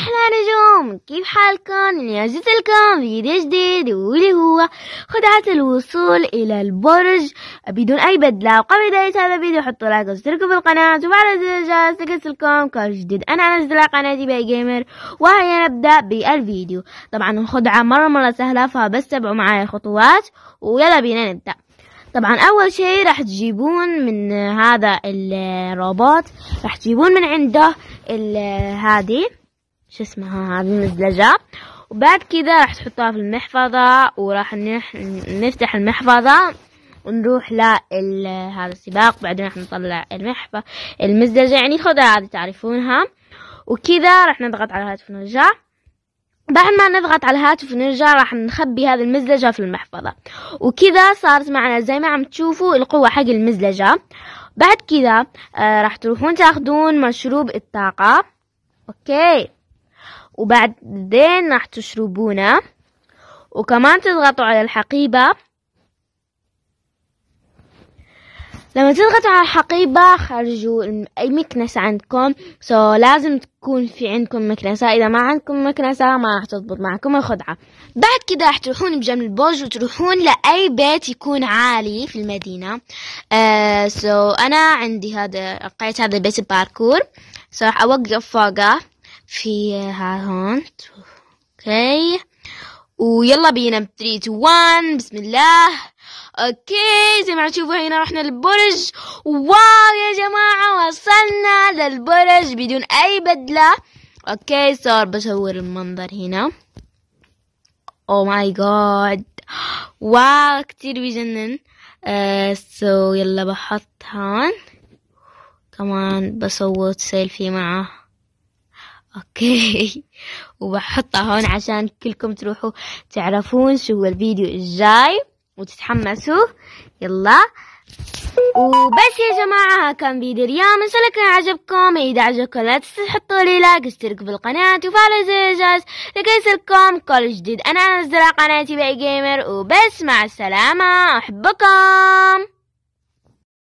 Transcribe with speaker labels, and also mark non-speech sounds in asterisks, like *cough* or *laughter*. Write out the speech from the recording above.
Speaker 1: احلى نجوم كيف حالكم اليوم جبت لكم فيديو جديد واللي هو خدعة الوصول الى البرج بدون اي بدلة وقبل بداية هذا الفيديو حطوا لايك واشتركوا بالقناة وفعلوا زر الجرس لكم كل جديد انا انزل قناتي باي جيمر وهيا نبدأ بالفيديو طبعا الخدعة مرة مرة سهلة فبس تبعوا معايا الخطوات ويلا بينا نبدأ طبعا اول شيء راح تجيبون من هذا الروبوت راح تجيبون من عنده هذه شو اسمها هذه المزلجة وبعد كذا راح تحطها في المحفظة وراح نفتح المحفظة ونروح لهذا السباق بعدين راح نطلع المحفظة المزلجة يعني خذها هذه تعرفونها وكذا راح نضغط على الهاتف ونرجع بعد ما نضغط على الهاتف ونرجع راح نخبي هذه المزلجة في المحفظة وكذا صارت معنا زي ما عم تشوفوا القوة حق المزلجة بعد كذا آه راح تروحون تاخذون مشروب الطاقة اوكي وبعدين راح تشربونه وكمان تضغطوا على الحقيبة لما تضغطوا على الحقيبة خرجوا أي مكنسة عندكم سو so, لازم تكون في عندكم مكنسة إذا ما عندكم مكنسة ما راح تضبط معكم الخدعة بعد كده راح تروحون بجنب البرج وتروحون لأي بيت يكون عالي في المدينة سو آه، uh, so, أنا عندي هذا لقيت هذا البيت الباركور سو so, راح أوقف فوقه ها هون اوكي ويلا بينا ب 3 2 1 بسم الله اوكي زي ما تشوفوا هنا رحنا للبرج واو يا جماعة وصلنا للبرج بدون اي بدلة اوكي صار بصور المنظر هنا او ماي جاد واو كتير بجنن آه سو يلا بحط هون كمان بصوت سيلفي معه اوكي *laughs* وبحطها هون عشان كلكم تروحوا تعرفون شو هو الفيديو الجاي وتتحمسوا يلا وبس يا جماعة كان فيديو اليوم إن شاء الله كان عجبكم إذا عجبكم لا تنسوا تحطوا لي لايك اشتركوا في القناة وفعلوا زر الجرس لكي يصلكم كل جديد أنا أنزل قناتي بأي جيمر وبس مع السلامة أحبكم